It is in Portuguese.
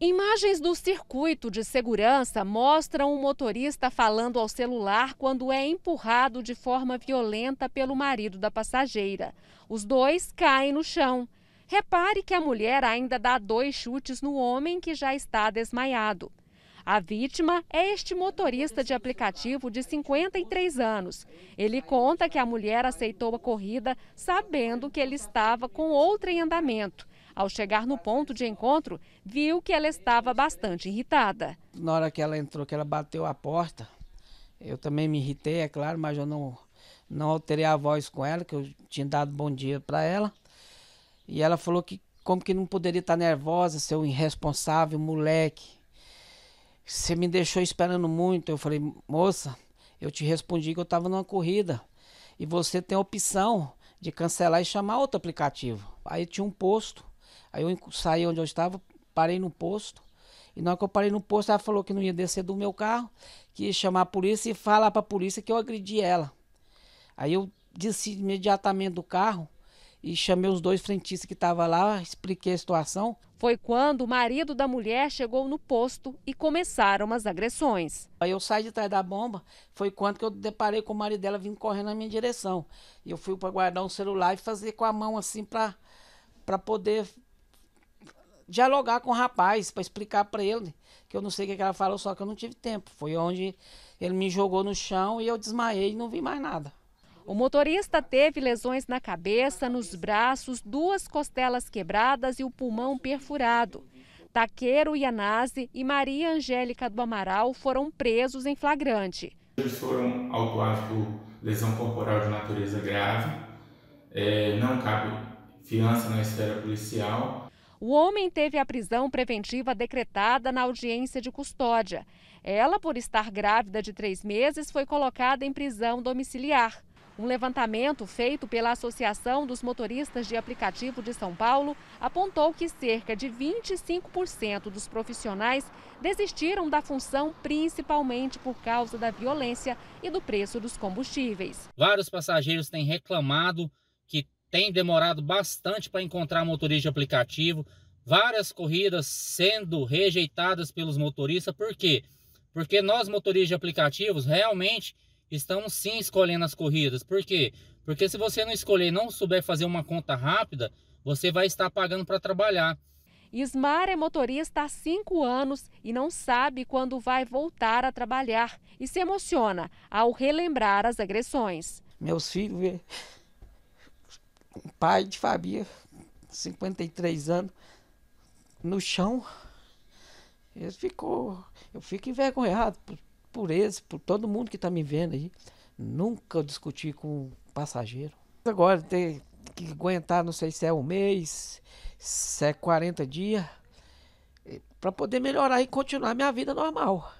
Imagens do circuito de segurança mostram o motorista falando ao celular quando é empurrado de forma violenta pelo marido da passageira. Os dois caem no chão. Repare que a mulher ainda dá dois chutes no homem que já está desmaiado. A vítima é este motorista de aplicativo de 53 anos. Ele conta que a mulher aceitou a corrida sabendo que ele estava com outra em andamento ao chegar no ponto de encontro, viu que ela estava bastante irritada. Na hora que ela entrou, que ela bateu a porta, eu também me irritei, é claro, mas eu não, não alterei a voz com ela, que eu tinha dado bom dia para ela. E ela falou que como que não poderia estar tá nervosa, seu irresponsável moleque. Você me deixou esperando muito. Eu falei, moça, eu te respondi que eu estava numa corrida. E você tem a opção de cancelar e chamar outro aplicativo. Aí tinha um posto Aí eu saí onde eu estava, parei no posto. E na hora que eu parei no posto, ela falou que não ia descer do meu carro, que ia chamar a polícia e falar para a polícia que eu agredi ela. Aí eu desci imediatamente do carro e chamei os dois frentistas que estavam lá, expliquei a situação. Foi quando o marido da mulher chegou no posto e começaram as agressões. Aí eu saí de trás da bomba, foi quando que eu deparei com o marido dela vindo correndo na minha direção. E eu fui para guardar um celular e fazer com a mão assim para poder dialogar com o rapaz para explicar para ele que eu não sei o que ela falou, só que eu não tive tempo. Foi onde ele me jogou no chão e eu desmaiei e não vi mais nada. O motorista teve lesões na cabeça, nos braços, duas costelas quebradas e o pulmão perfurado. Taqueiro Yanazi e Maria Angélica do Amaral foram presos em flagrante. Eles foram autuados por lesão corporal de natureza grave, é, não cabe fiança na esfera policial. O homem teve a prisão preventiva decretada na audiência de custódia. Ela, por estar grávida de três meses, foi colocada em prisão domiciliar. Um levantamento feito pela Associação dos Motoristas de Aplicativo de São Paulo apontou que cerca de 25% dos profissionais desistiram da função principalmente por causa da violência e do preço dos combustíveis. Vários passageiros têm reclamado tem demorado bastante para encontrar motorista de aplicativo. Várias corridas sendo rejeitadas pelos motoristas. Por quê? Porque nós, motoristas de aplicativos, realmente estamos sim escolhendo as corridas. Por quê? Porque se você não escolher, não souber fazer uma conta rápida, você vai estar pagando para trabalhar. Ismar é motorista há cinco anos e não sabe quando vai voltar a trabalhar. E se emociona ao relembrar as agressões. Meus filhos pai de Fabia, 53 anos, no chão. Ele ficou. Eu fico envergonhado por, por eles, por todo mundo que está me vendo aí. Nunca discuti com um passageiro. Agora tem que aguentar, não sei se é um mês, se é 40 dias, eh, para poder melhorar e continuar minha vida normal.